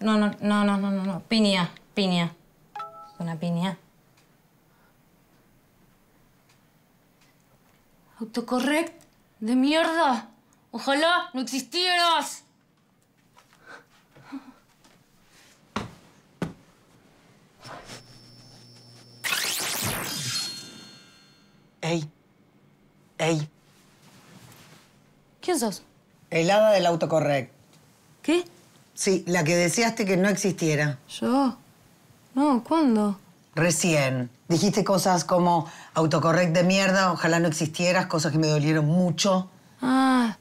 No, no, no, no, no, no, Piña, piña. una piña. Autocorrect de mierda. Ojalá no existieras. Ey. Ey. ¿Quién sos? El hada del autocorrect. ¿Qué? Sí, la que deseaste que no existiera. ¿Yo? No, ¿cuándo? Recién. Dijiste cosas como autocorrect de mierda, ojalá no existieras, cosas que me dolieron mucho. Ah,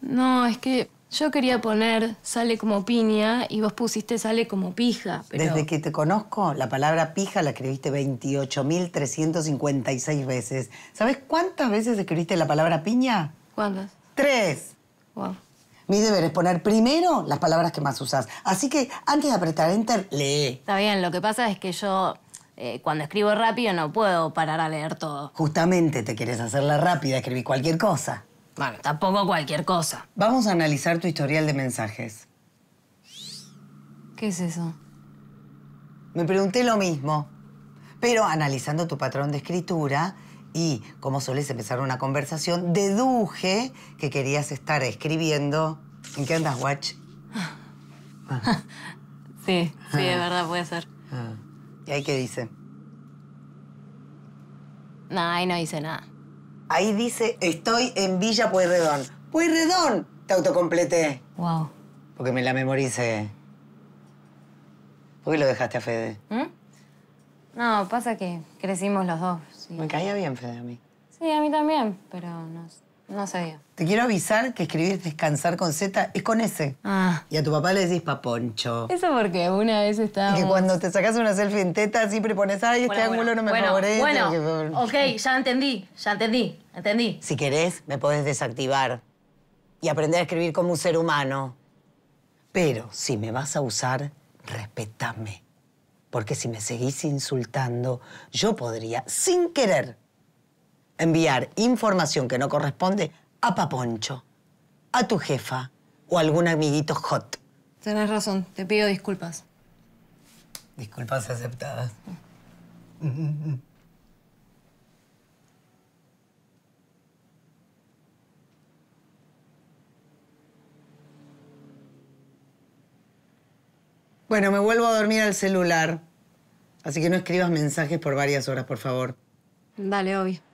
no, es que yo quería poner sale como piña y vos pusiste sale como pija, pero... Desde que te conozco, la palabra pija la escribiste 28.356 veces. ¿Sabes cuántas veces escribiste la palabra piña? ¿Cuántas? Tres. Wow mi deber es poner primero las palabras que más usas. Así que antes de apretar enter, lee. Está bien, lo que pasa es que yo eh, cuando escribo rápido no puedo parar a leer todo. Justamente te quieres hacerla rápida, Escribí cualquier cosa. Bueno, tampoco cualquier cosa. Vamos a analizar tu historial de mensajes. ¿Qué es eso? Me pregunté lo mismo, pero analizando tu patrón de escritura, y como solés empezar una conversación, deduje que querías estar escribiendo. ¿En qué andas, Watch? Sí, sí, de ah. verdad puede ser. Ah. ¿Y ahí qué dice? No, ahí no dice nada. Ahí dice, estoy en Villa Pueyrredón. ¡Pueyrredón! Te autocompleté. Wow. Porque me la memoricé. ¿Por qué lo dejaste a Fede? ¿Mm? No, pasa que crecimos los dos. Me caía bien Fede a mí. Sí, a mí también, pero no, no se dio. Te quiero avisar que escribir descansar con Z es con S. Ah. Y a tu papá le decís paponcho. Eso porque una vez estaba. que cuando te sacas una selfie en teta siempre pones, ay, este ángulo no me favorece. Bueno, ok, ya entendí, ya entendí, entendí. Si querés, me podés desactivar y aprender a escribir como un ser humano. Pero si me vas a usar, respetame porque si me seguís insultando, yo podría, sin querer, enviar información que no corresponde a Paponcho, a tu jefa o a algún amiguito hot. Tenés razón, te pido disculpas. Disculpas aceptadas. Mm. Mm, mm, Bueno, me vuelvo a dormir al celular. Así que no escribas mensajes por varias horas, por favor. Dale, obvio.